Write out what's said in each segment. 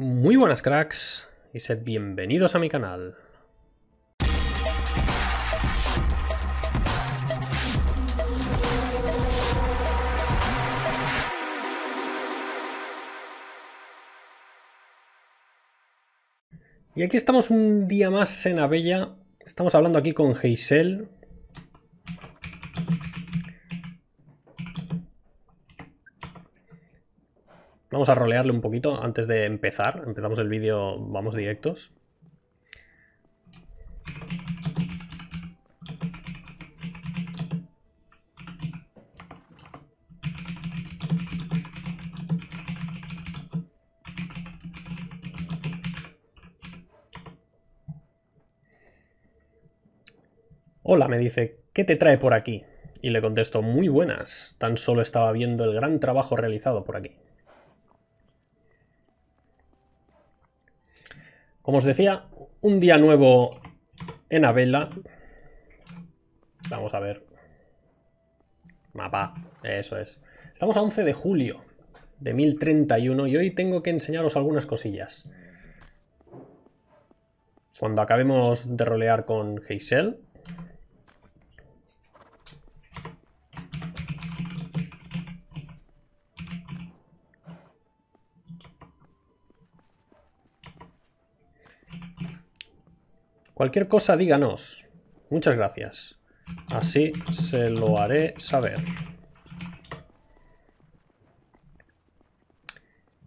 Muy buenas cracks y sed bienvenidos a mi canal. Y aquí estamos un día más en Abella. Estamos hablando aquí con Geisel, Vamos a rolearle un poquito antes de empezar. Empezamos el vídeo, vamos directos. Hola, me dice, ¿qué te trae por aquí? Y le contesto, muy buenas, tan solo estaba viendo el gran trabajo realizado por aquí. Como os decía, un día nuevo en Abela. Vamos a ver. Mapa, eso es. Estamos a 11 de julio de 1031 y hoy tengo que enseñaros algunas cosillas. Cuando acabemos de rolear con Heysel, Cualquier cosa díganos. Muchas gracias. Así se lo haré saber.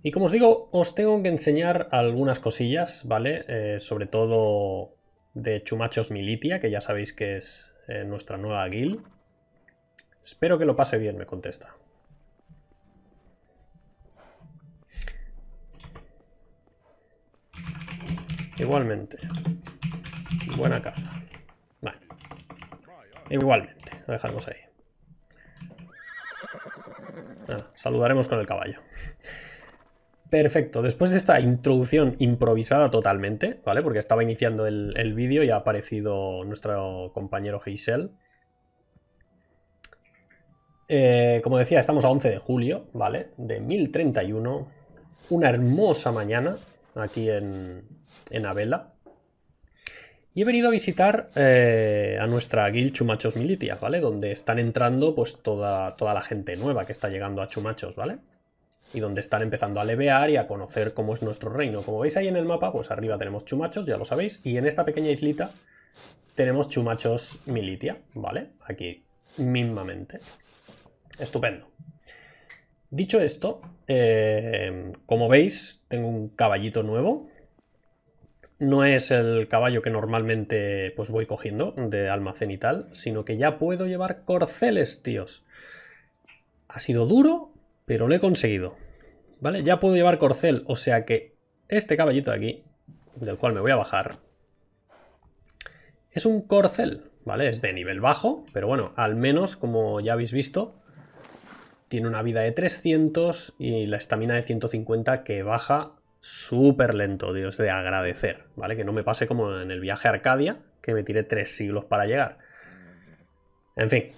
Y como os digo, os tengo que enseñar algunas cosillas, ¿vale? Eh, sobre todo de Chumachos Militia, que ya sabéis que es eh, nuestra nueva guild. Espero que lo pase bien, me contesta. Igualmente. Buena caza. Igualmente, lo dejamos ahí. saludaremos con el caballo. Perfecto, después de esta introducción improvisada totalmente, ¿vale? Porque estaba iniciando el, vídeo y ha aparecido nuestro compañero Heisel. Eh, como decía, estamos a 11 de julio, ¿vale? De 1031. Una hermosa mañana aquí en, en Abela. Y he venido a visitar eh, a nuestra guild Chumachos Militia, ¿vale? Donde están entrando pues toda, toda la gente nueva que está llegando a Chumachos, ¿vale? Y donde están empezando a levear y a conocer cómo es nuestro reino. Como veis ahí en el mapa, pues arriba tenemos Chumachos, ya lo sabéis. Y en esta pequeña islita tenemos Chumachos Militia, ¿vale? Aquí, mismamente. Estupendo. Dicho esto, eh, como veis, tengo un caballito nuevo, no es el caballo que normalmente pues voy cogiendo de almacén y tal, sino que ya puedo llevar corceles, tíos. Ha sido duro, pero lo he conseguido. ¿Vale? Ya puedo llevar corcel, o sea que este caballito de aquí, del cual me voy a bajar, es un corcel, ¿vale? Es de nivel bajo, pero bueno, al menos, como ya habéis visto, tiene una vida de 300 y la estamina de 150 que baja súper lento, Dios, de agradecer, ¿vale? Que no me pase como en el viaje a Arcadia, que me tiré tres siglos para llegar. En fin.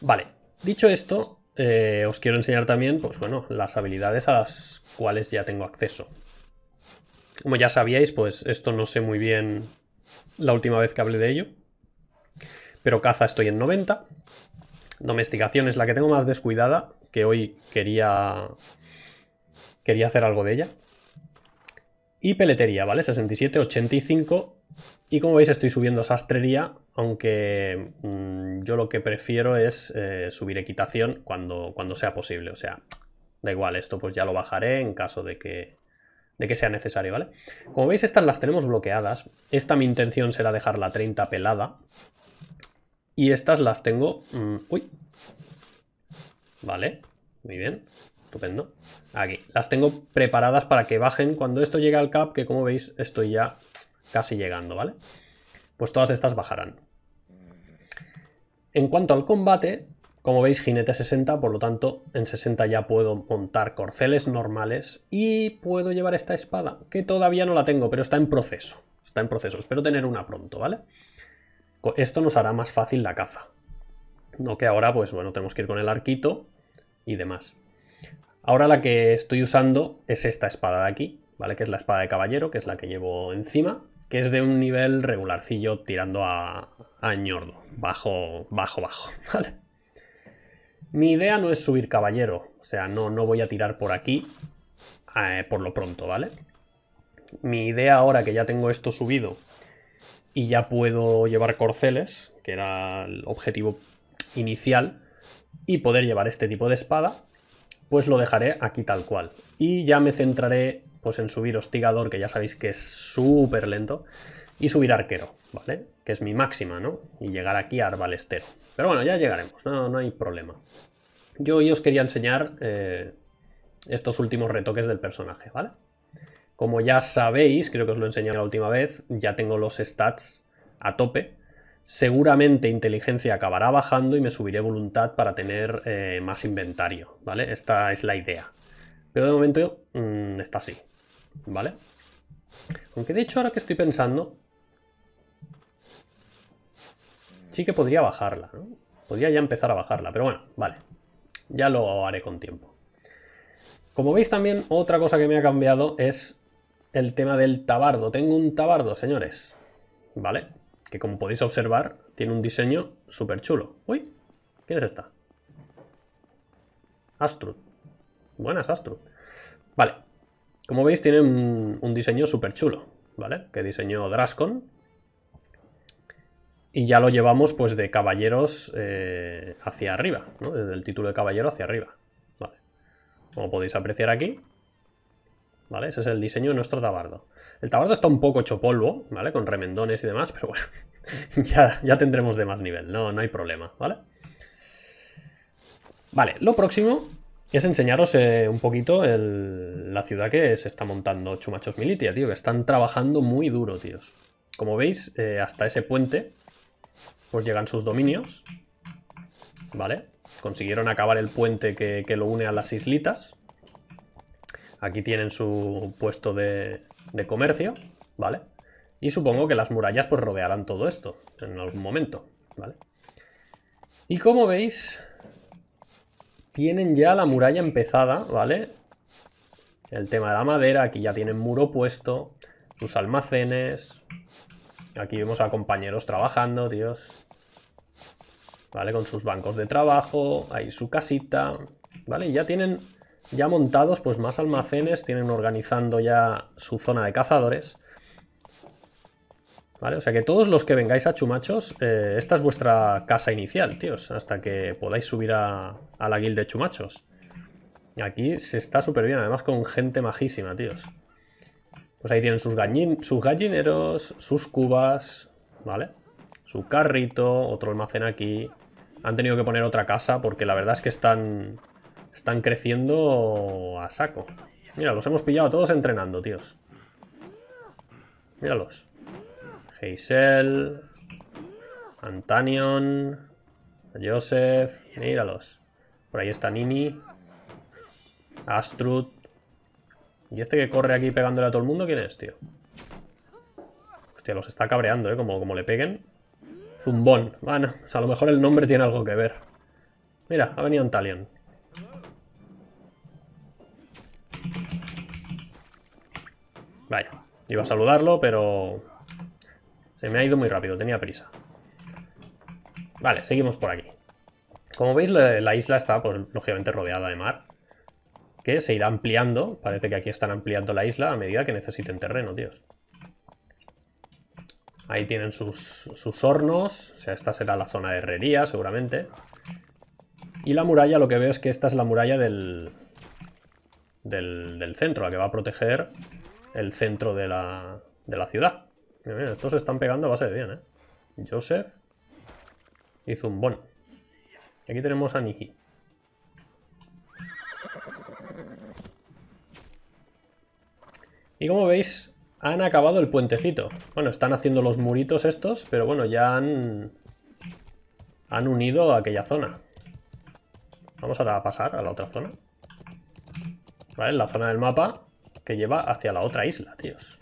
Vale, dicho esto, eh, os quiero enseñar también, pues bueno, las habilidades a las cuales ya tengo acceso. Como ya sabíais, pues esto no sé muy bien la última vez que hablé de ello. Pero caza estoy en 90. Domesticación es la que tengo más descuidada, que hoy quería quería hacer algo de ella. Y peletería, ¿vale? 67, 85. Y como veis estoy subiendo sastrería, aunque mm, yo lo que prefiero es eh, subir equitación cuando, cuando sea posible. O sea, da igual, esto pues ya lo bajaré en caso de que, de que sea necesario, ¿vale? Como veis estas las tenemos bloqueadas. Esta mi intención será dejar la 30 pelada. Y estas las tengo... Mm, uy. Vale, muy bien. Estupendo. Aquí. Las tengo preparadas para que bajen cuando esto llegue al cap, que como veis estoy ya casi llegando, ¿vale? Pues todas estas bajarán. En cuanto al combate, como veis, jinete 60, por lo tanto, en 60 ya puedo montar corceles normales y puedo llevar esta espada, que todavía no la tengo, pero está en proceso. Está en proceso, espero tener una pronto, ¿vale? Esto nos hará más fácil la caza. No que ahora, pues bueno, tenemos que ir con el arquito y demás. Ahora la que estoy usando es esta espada de aquí, ¿vale? Que es la espada de caballero, que es la que llevo encima, que es de un nivel regularcillo tirando a, ñordo, bajo, bajo, bajo, ¿vale? Mi idea no es subir caballero, o sea, no, no voy a tirar por aquí eh, por lo pronto, ¿vale? Mi idea ahora que ya tengo esto subido y ya puedo llevar corceles, que era el objetivo inicial, y poder llevar este tipo de espada, pues lo dejaré aquí tal cual. Y ya me centraré pues en subir hostigador, que ya sabéis que es súper lento, y subir arquero, ¿vale? Que es mi máxima, ¿no? Y llegar aquí a arbalestero. Pero bueno, ya llegaremos, no, hay problema. Yo hoy os quería enseñar eh, estos últimos retoques del personaje, ¿vale? Como ya sabéis, creo que os lo enseñé la última vez, ya tengo los stats a tope, seguramente inteligencia acabará bajando y me subiré voluntad para tener eh, más inventario, ¿vale? Esta es la idea. Pero de momento mm, está así, ¿vale? Aunque de hecho ahora que estoy pensando, sí que podría bajarla, ¿no? Podría ya empezar a bajarla, pero bueno, vale. Ya lo haré con tiempo. Como veis también, otra cosa que me ha cambiado es el tema del tabardo. Tengo un tabardo, señores, ¿vale? que como podéis observar, tiene un diseño súper chulo. Uy, ¿quién es esta? Astrud. Buenas, Astrud. Vale, como veis tiene un, diseño súper chulo, ¿vale? Que diseñó Drascon. Y ya lo llevamos pues de caballeros eh, hacia arriba, ¿no? Desde el título de caballero hacia arriba. Vale. Como podéis apreciar aquí, ¿vale? Ese es el diseño de nuestro tabardo. El tabardo está un poco hecho polvo, ¿vale? Con remendones y demás, pero bueno, ya, ya tendremos de más nivel, no, no hay problema, ¿vale? Vale, lo próximo es enseñaros eh, un poquito la ciudad que se está montando Chumachos Militia, tío, que están trabajando muy duro, tíos. Como veis, eh, hasta ese puente, pues llegan sus dominios, ¿vale? Consiguieron acabar el puente que, que lo une a las islitas. Aquí tienen su puesto de, de comercio, ¿vale? Y supongo que las murallas pues rodearán todo esto en algún momento, ¿vale? Y como veis, tienen ya la muralla empezada, ¿vale? El tema de la madera, aquí ya tienen muro puesto, sus almacenes. Aquí vemos a compañeros trabajando, dios. ¿Vale? Con sus bancos de trabajo, ahí su casita, ¿vale? Y ya tienen ya montados, pues más almacenes tienen organizando ya su zona de cazadores. ¿Vale? O sea que todos los que vengáis a Chumachos, eh, esta es vuestra casa inicial, tíos, hasta que podáis subir a, la guild de Chumachos. Aquí se está súper bien, además con gente majísima, tíos. Pues ahí tienen sus, sus gallineros, sus cubas, ¿vale? Su carrito, otro almacén aquí. Han tenido que poner otra casa porque la verdad es que están están creciendo a saco. Mira, los hemos pillado todos entrenando, tíos. Míralos. Geisel. Antanion. Joseph. Míralos. Por ahí está Nini. Astrud. ¿Y este que corre aquí pegándole a todo el mundo? ¿Quién es, tío? Hostia, los está cabreando, ¿eh? Como, como le peguen. Zumbón. Bueno, o pues a lo mejor el nombre tiene algo que ver. Mira, ha venido Antalion. Vaya, iba a saludarlo, pero... Se me ha ido muy rápido, tenía prisa. Vale, seguimos por aquí. Como veis, la, isla está, pues, lógicamente, rodeada de mar. Que se irá ampliando. Parece que aquí están ampliando la isla a medida que necesiten terreno, tíos. Ahí tienen sus, hornos. O sea, esta será la zona de herrería, seguramente. Y la muralla, lo que veo es que esta es la muralla del, del, del centro, la que va a proteger el centro de la, ciudad. estos están pegando a base de bien, ¿eh? Joseph y Zumbón. Y aquí tenemos a Nikki. Y como veis, han acabado el puentecito. Bueno, están haciendo los muritos estos, pero bueno, ya han, han unido aquella zona. Vamos ahora a pasar a la otra zona. Vale, la zona del mapa que lleva hacia la otra isla, tíos.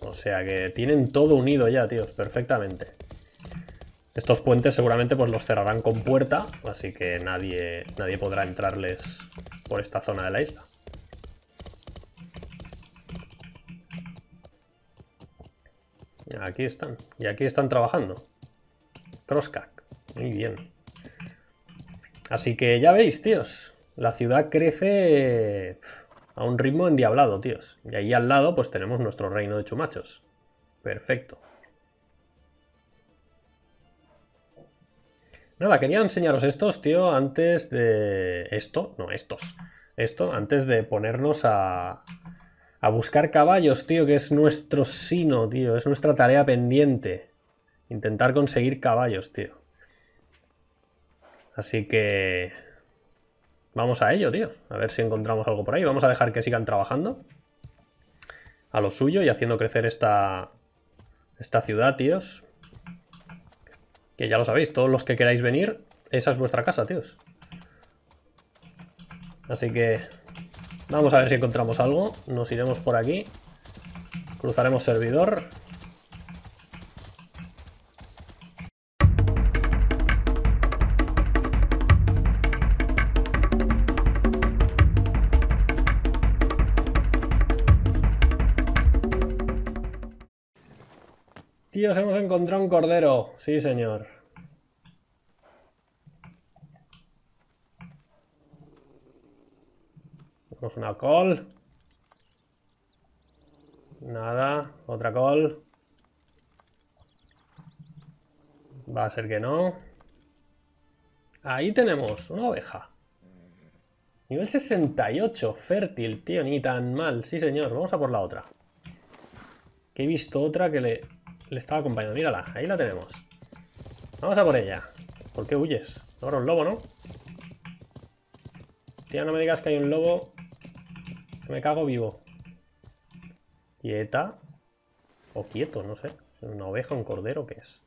O sea que tienen todo unido ya, tíos, perfectamente. Estos puentes seguramente pues los cerrarán con puerta, así que nadie, nadie podrá entrarles por esta zona de la isla. Aquí están, y aquí están trabajando. Crosscack, muy bien. Así que ya veis, tíos, la ciudad crece a un ritmo endiablado, tíos. Y ahí al lado pues tenemos nuestro reino de chumachos. Perfecto. Nada, quería enseñaros estos, tío, antes de... Esto, no, estos. Esto, antes de ponernos a... A buscar caballos, tío, que es nuestro sino, tío. Es nuestra tarea pendiente. Intentar conseguir caballos, tío. Así que... Vamos a ello, tío. A ver si encontramos algo por ahí. Vamos a dejar que sigan trabajando. A lo suyo y haciendo crecer esta... Esta ciudad, tíos. Que ya lo sabéis, todos los que queráis venir, esa es vuestra casa, tíos. Así que... Vamos a ver si encontramos algo. Nos iremos por aquí. Cruzaremos servidor. Cordero, sí señor. Tenemos una col. Nada, otra col. Va a ser que no. Ahí tenemos, una oveja. Nivel 68, fértil, tío, ni tan mal. Sí, señor, vamos a por la otra. Que he visto otra que le le estaba acompañando. Mírala, ahí la tenemos. Vamos a por ella. ¿Por qué huyes? Ahora un lobo, ¿no? Tía, no me digas que hay un lobo. me cago vivo. Quieta. O quieto, no sé. una oveja, un cordero, ¿qué es?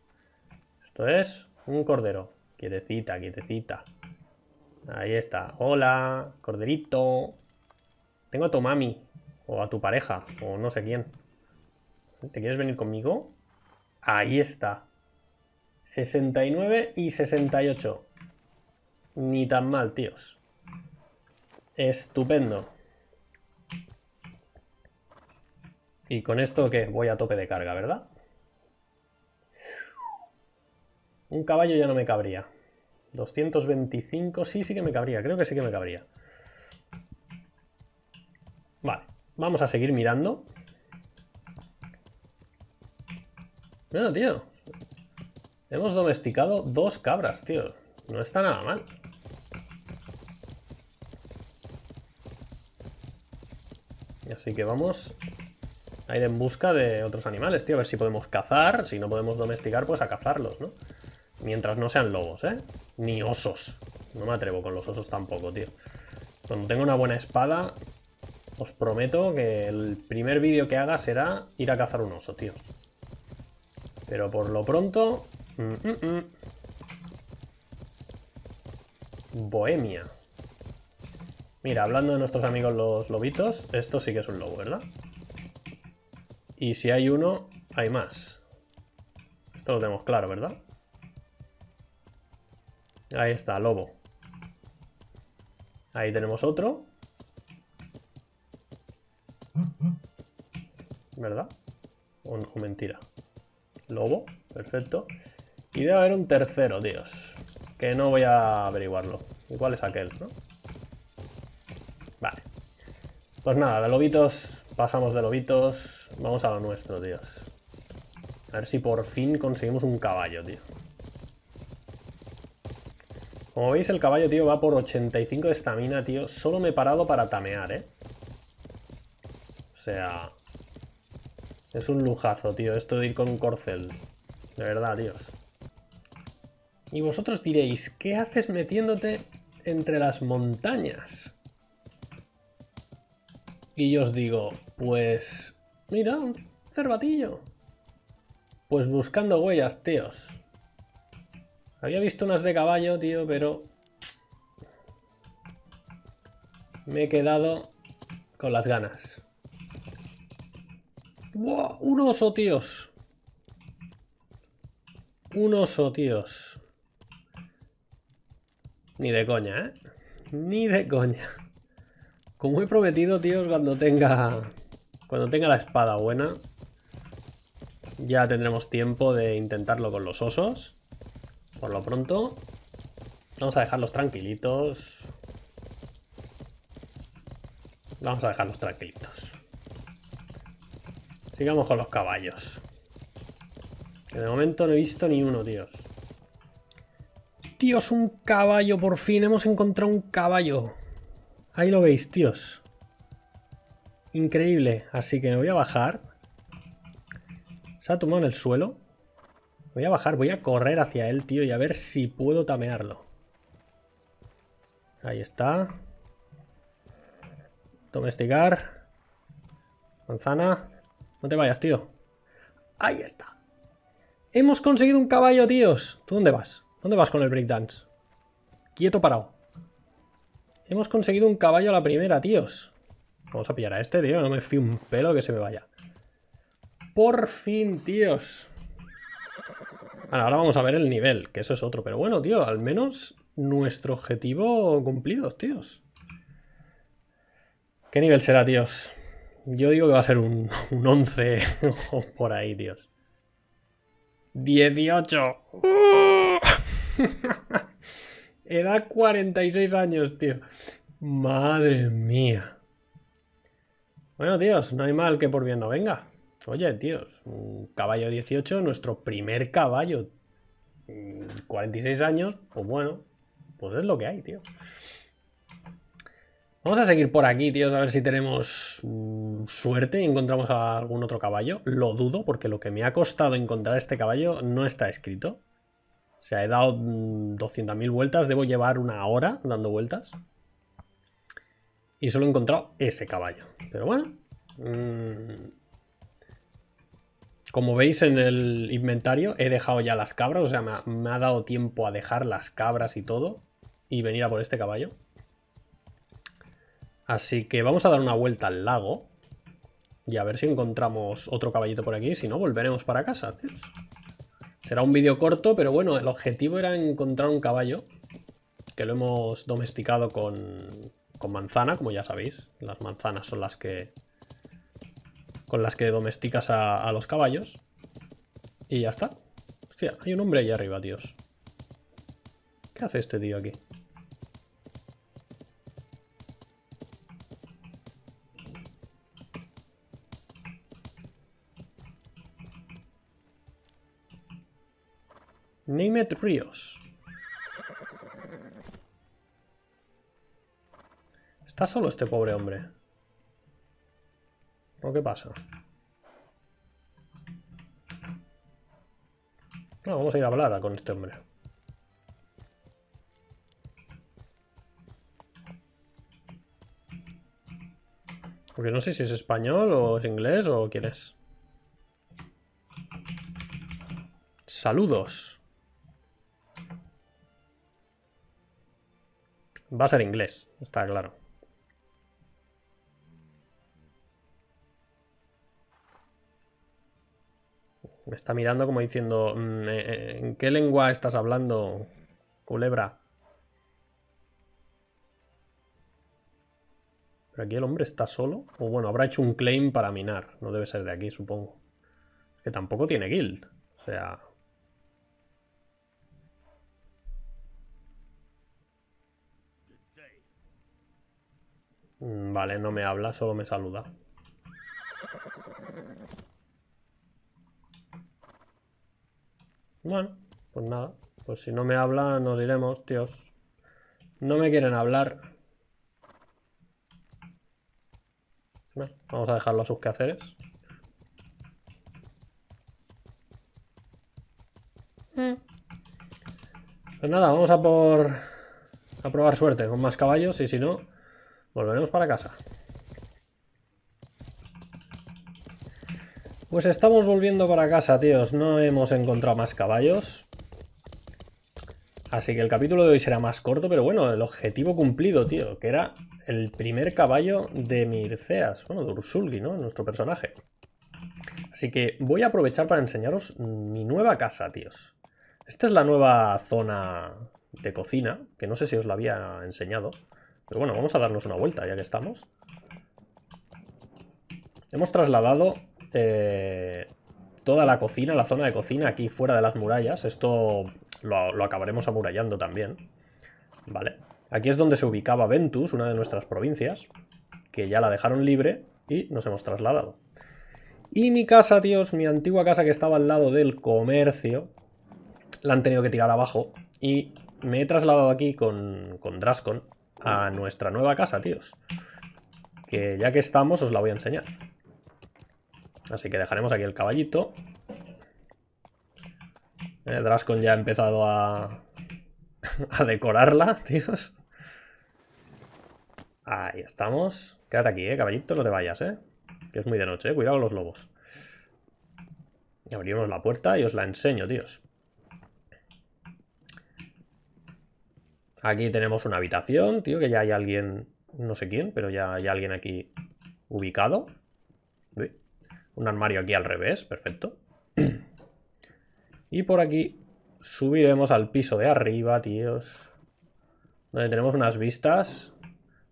Esto es un cordero. Quietecita, quietecita. Ahí está. Hola, corderito. Tengo a tu mami. O a tu pareja. O no sé quién. ¿Te quieres venir conmigo? Ahí está. 69 y 68. Ni tan mal, tíos. Estupendo. Y con esto que voy a tope de carga, ¿verdad? Un caballo ya no me cabría. 225, sí, sí que me cabría, creo que sí que me cabría. Vale, vamos a seguir mirando. Bueno, tío. Hemos domesticado dos cabras, tío. No está nada mal. Así que vamos a ir en busca de otros animales, tío. A ver si podemos cazar. Si no podemos domesticar, pues a cazarlos, ¿no? Mientras no sean lobos, ¿eh? Ni osos. No me atrevo con los osos tampoco, tío. Cuando tenga una buena espada, os prometo que el primer vídeo que haga será ir a cazar un oso, tío. Pero por lo pronto... Mm, mm, mm. Bohemia. Mira, hablando de nuestros amigos los lobitos, esto sí que es un lobo, ¿verdad? Y si hay uno, hay más. Esto lo tenemos claro, ¿verdad? Ahí está, lobo. Ahí tenemos otro. ¿Verdad? O mentira. Lobo, perfecto. Y debe haber un tercero, Dios. Que no voy a averiguarlo. Igual es aquel, ¿no? Vale. Pues nada, de lobitos pasamos de lobitos. Vamos a lo nuestro, Dios. A ver si por fin conseguimos un caballo, tío. Como veis, el caballo, tío, va por 85 de estamina, tío. Solo me he parado para tamear, ¿eh? O sea, es un lujazo, tío, esto de ir con un corcel. De verdad, tíos. Y vosotros diréis, ¿qué haces metiéndote entre las montañas? Y yo os digo, pues... Mira, un cervatillo. Pues buscando huellas, tíos. Había visto unas de caballo, tío, pero... Me he quedado con las ganas. ¡Wow! Un oso, tíos. Un oso, tíos. Ni de coña, ¿eh? Ni de coña. Como he prometido, tíos, cuando tenga... Cuando tenga la espada buena... Ya tendremos tiempo de intentarlo con los osos. Por lo pronto... Vamos a dejarlos tranquilitos. Vamos a dejarlos tranquilitos. Sigamos con los caballos. Que de momento no he visto ni uno, tíos. Tíos, un caballo. Por fin hemos encontrado un caballo. Ahí lo veis, tíos. Increíble. Así que me voy a bajar. Se ha tomado en el suelo. Voy a bajar, voy a correr hacia él, tío, y a ver si puedo tamearlo. Ahí está. Domesticar. Manzana. No te vayas, tío. Ahí está. Hemos conseguido un caballo, tíos. ¿Tú dónde vas? ¿Dónde vas con el breakdance? Quieto parado. Hemos conseguido un caballo a la primera, tíos. Vamos a pillar a este, tío. No me fío un pelo que se me vaya. Por fin, tíos. ahora vamos a ver el nivel, que eso es otro. Pero bueno, tío, al menos nuestro objetivo cumplido, tíos. ¿Qué nivel será, tíos? Yo digo que va a ser un, 11 por ahí, Dios. 18. Era Edad 46 años, tío. Madre mía. Bueno, tíos, no hay mal que por bien no venga. Oye, tíos, un caballo 18, nuestro primer caballo. 46 años, pues bueno, pues es lo que hay, tío. Vamos a seguir por aquí, tíos, a ver si tenemos suerte encontramos a algún otro caballo. Lo dudo porque lo que me ha costado encontrar este caballo no está escrito. O sea, he dado 200.000 mm, vueltas, debo llevar una hora dando vueltas. Y solo he encontrado ese caballo. Pero bueno. Mm, como veis en el inventario he dejado ya las cabras, o sea, me ha dado tiempo a dejar las cabras y todo. Y venir a por este caballo. Así que vamos a dar una vuelta al lago. Y a ver si encontramos otro caballito por aquí. Si no, volveremos para casa, Será un vídeo corto, pero bueno, el objetivo era encontrar un caballo. Que lo hemos domesticado con, con manzana, como ya sabéis. Las manzanas son las que... Con las que domesticas a, a los caballos. Y ya está. Hostia, hay un hombre ahí arriba, tíos. ¿Qué hace este tío aquí? Nimet Ríos. ¿Está solo este pobre hombre? ¿O qué pasa? No, vamos a ir a hablar con este hombre. Porque no sé si es español o es inglés o quién es. Saludos. va a ser inglés, está claro. Me está mirando como diciendo, mm, eh, eh, ¿en qué lengua estás hablando, culebra? Pero aquí el hombre está solo. O bueno, habrá hecho un claim para minar. No debe ser de aquí, supongo. Que tampoco tiene guild. O sea, Mm, vale, no me habla, solo me saluda. Bueno, pues nada. Pues si no me habla, nos iremos, tíos. No me quieren hablar. vamos a dejarlo a sus quehaceres. Mm. Pues nada, vamos a por... A probar suerte con más caballos y si no, Volveremos para casa. Pues estamos volviendo para casa, tíos. No hemos encontrado más caballos. Así que el capítulo de hoy será más corto, pero bueno, el objetivo cumplido, tío, que era el primer caballo de Mirceas, bueno, de Ursulgi, ¿no? Nuestro personaje. Así que voy a aprovechar para enseñaros mi nueva casa, tíos. Esta es la nueva zona de cocina, que no sé si os la había enseñado. Pero bueno, vamos a darnos una vuelta ya que estamos. Hemos trasladado eh, toda la cocina, la zona de cocina aquí fuera de las murallas. Esto lo, acabaremos amurallando también. Vale. Aquí es donde se ubicaba Ventus, una de nuestras provincias, que ya la dejaron libre y nos hemos trasladado. Y mi casa, tíos, mi antigua casa que estaba al lado del comercio, la han tenido que tirar abajo y me he trasladado aquí con, con Drascon a nuestra nueva casa, tíos. Que ya que estamos, os la voy a enseñar. Así que dejaremos aquí el caballito. El eh, Drascon ya ha empezado a... a decorarla, tíos. Ahí estamos. Quédate aquí, eh, caballito, no te vayas, eh. Que es muy de noche, eh. Cuidado con los lobos. Abrimos la puerta y os la enseño, tíos. Aquí tenemos una habitación, tío, que ya hay alguien, no sé quién, pero ya hay alguien aquí ubicado. Un armario aquí al revés, perfecto. y por aquí subiremos al piso de arriba, tíos. Donde tenemos unas vistas.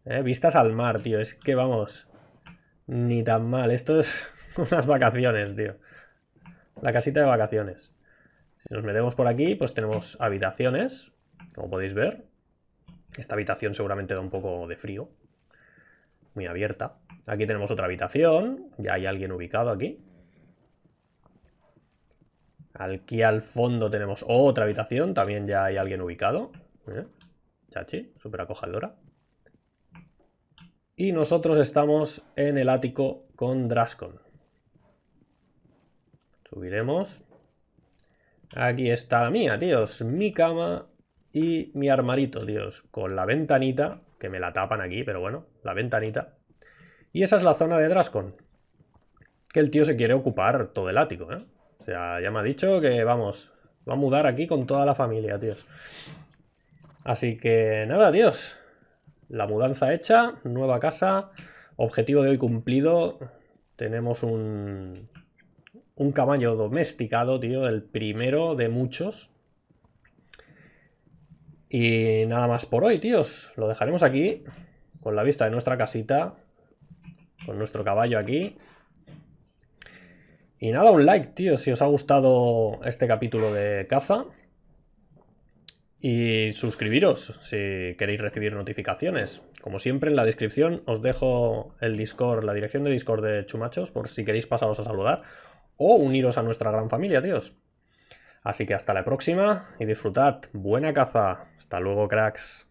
Eh, vistas al mar, tío. Es que vamos, ni tan mal. Esto es unas vacaciones, tío. La casita de vacaciones. Si nos metemos por aquí, pues tenemos habitaciones, como podéis ver. Esta habitación seguramente da un poco de frío. Muy abierta. Aquí tenemos otra habitación. Ya hay alguien ubicado aquí. Aquí al fondo tenemos otra habitación. También ya hay alguien ubicado. ¿Eh? Chachi, súper acojadora. Y nosotros estamos en el ático con Drascon. Subiremos. Aquí está la mía, tíos. Mi cama y mi armarito, Dios, con la ventanita, que me la tapan aquí, pero bueno, la ventanita. Y esa es la zona de Drascon. Que el tío se quiere ocupar todo el ático, ¿eh? O sea, ya me ha dicho que, vamos, va a mudar aquí con toda la familia, tíos. Así que nada, dios La mudanza hecha, nueva casa, objetivo de hoy cumplido. Tenemos un, un caballo domesticado, tío, el primero de muchos. Y nada más por hoy, tíos. Lo dejaremos aquí, con la vista de nuestra casita, con nuestro caballo aquí. Y nada, un like, tío, si os ha gustado este capítulo de caza. Y suscribiros si queréis recibir notificaciones. Como siempre, en la descripción os dejo el Discord, la dirección de Discord de Chumachos, por si queréis pasaros a saludar. O uniros a nuestra gran familia, tíos. Así que hasta la próxima y disfrutad. Buena caza. Hasta luego, cracks.